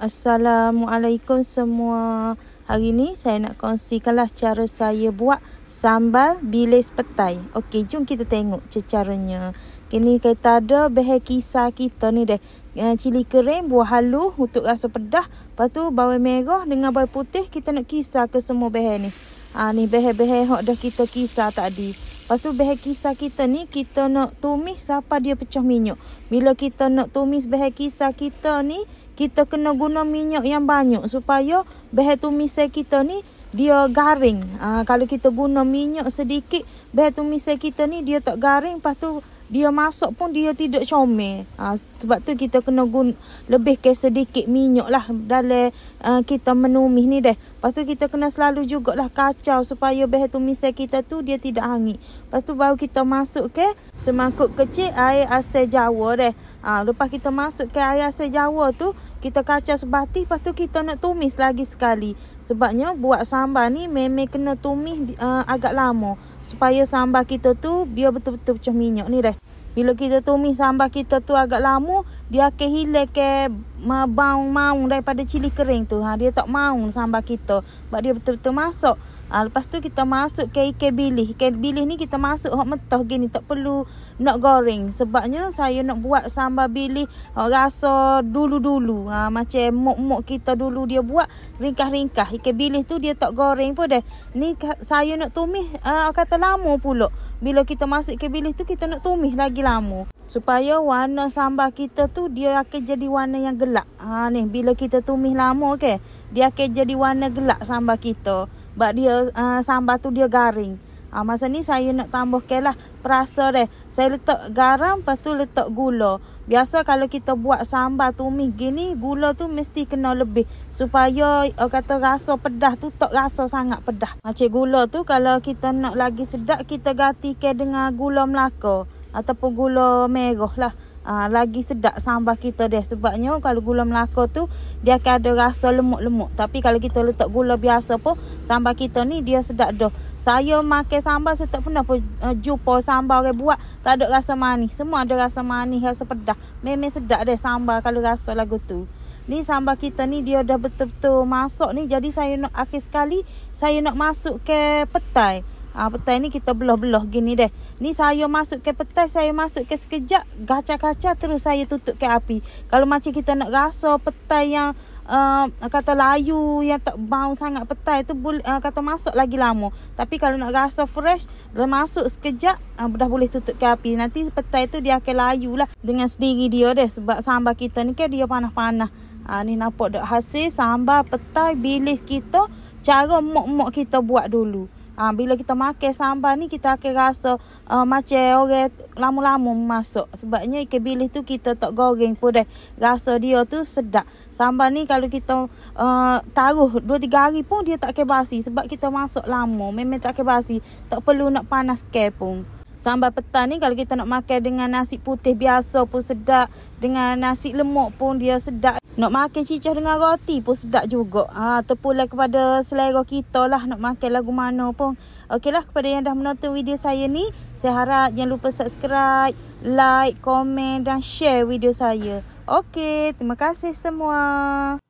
Assalamualaikum semua. Hari ni saya nak kongsikanlah cara saya buat sambal bilis petai. Okey, jom kita tengok caranya. Kini kita ada behe kisah kita ni deh. Eh, cili kering, buah halu untuk rasa pedah. Lepas tu bawang merah dengan bawang putih kita nak kisah ke semua behe ni. Ha, ni behe-behe yang dah kita kisah tadi. Lepas tu behel kisah kita ni kita nak tumis siapa dia pecah minyak. Bila kita nak tumis behel kisah kita ni kita kena guna minyak yang banyak supaya behel tumis kita ni dia garing. Ha, kalau kita guna minyak sedikit behel tumis kita ni dia tak garing. Lepas tu dia masuk pun dia tidak comel. Ha, sebab tu kita kena guna lebih ke sedikit minyak lah dalam uh, kita menumis ni deh. Lepas tu kita kena selalu lah kacau supaya bahan tumisan kita tu dia tidak hangit. Lepas tu baru kita masuk ke semangkuk kecil air asal jawa deh. Ha, lepas kita masuk ke air asal jawa tu kita kacau sebatik lepas tu kita nak tumis lagi sekali. Sebabnya buat sambal ni memang kena tumis uh, agak lama supaya sambal kita tu dia betul-betul macam minyak ni dah. Bila kita tumis sambal kita tu agak lama, dia akan hilang ke mabau-mau daripada cili kering tu. Ha, dia tak mau sambal kita. Sebab dia betul-betul masuk. Ha, lepas tu kita masuk ke ikan bilis. Ikan bilis ni kita masuk hok mentah gini. Tak perlu nak goreng. Sebabnya saya nak buat sambal bilis. Hot rasa dulu-dulu. Ha, macam mok-mok kita dulu dia buat ringkah-ringkah. Ikan bilis tu dia tak goreng pun dah. Ni saya nak tumis. Ha, ah, kata lama pula. Bila kita masuk ikan bilis tu kita nak tumis lagi lama. Supaya warna sambal kita tu dia akan jadi warna yang gelap. Ha, ni, bila kita tumis lama ke. Okay? Dia akan jadi warna gelap sambal kita sebab dia uh, sambal tu dia garing. Uh, masa ni saya nak tambahkan lah perasa dia. Saya letak garam lepas tu letak gula. Biasa kalau kita buat sambal tumis gini gula tu mesti kena lebih. Supaya uh, kata rasa pedas tu tak rasa sangat pedas. Macam gula tu kalau kita nak lagi sedap kita gantikan dengan gula melaka. Ataupun gula merah lah. Aa, ah, lagi sedap sambal kita dia sebabnya kalau gula melaka tu dia akan ada rasa lemuk-lemuk tapi kalau kita letak gula biasa pun sambal kita ni dia sedap dah saya makan sambal saya tak pernah pun uh, eh, jumpa sambal yang buat tak ada rasa manis semua ada rasa manis rasa pedas memang sedap dia sambal kalau rasa lagu tu ni sambal kita ni dia dah betul-betul masuk ni jadi saya nak akhir sekali saya nak masuk ke petai Ah ha, petai ni kita belah-belah gini deh. Ni saya masuk ke petai, saya masuk ke sekejap, gaca-gaca terus saya tutup ke api. Kalau macam kita nak rasa petai yang uh, kata layu yang tak bau sangat petai tu uh, kata masuk lagi lama. Tapi kalau nak rasa fresh, dah masuk sekejap uh, dah boleh tutup ke api. Nanti petai tu dia akan layu lah dengan sendiri dia deh sebab sambal kita ni ke dia panah-panah. Ha, ni nampak dok hasil sambal petai bilis kita cara mok-mok kita buat dulu. Ha, bila kita makan sambal ni kita akan rasa uh, macam orang lama-lama masuk. Sebabnya ikan bilis tu kita tak goreng pun dah rasa dia tu sedap. Sambal ni kalau kita uh, taruh 2-3 hari pun dia tak kebasi Sebab kita masuk lama memang tak akan Tak perlu nak panas ke pun sambal petang ni kalau kita nak makan dengan nasi putih biasa pun sedap. Dengan nasi lemak pun dia sedap. Nak makan cicah dengan roti pun sedap juga. Ha, terpulai kepada selera kita lah nak makan lagu mana pun. lah kepada yang dah menonton video saya ni. Saya harap jangan lupa subscribe, like, komen dan share video saya. Okey, terima kasih semua.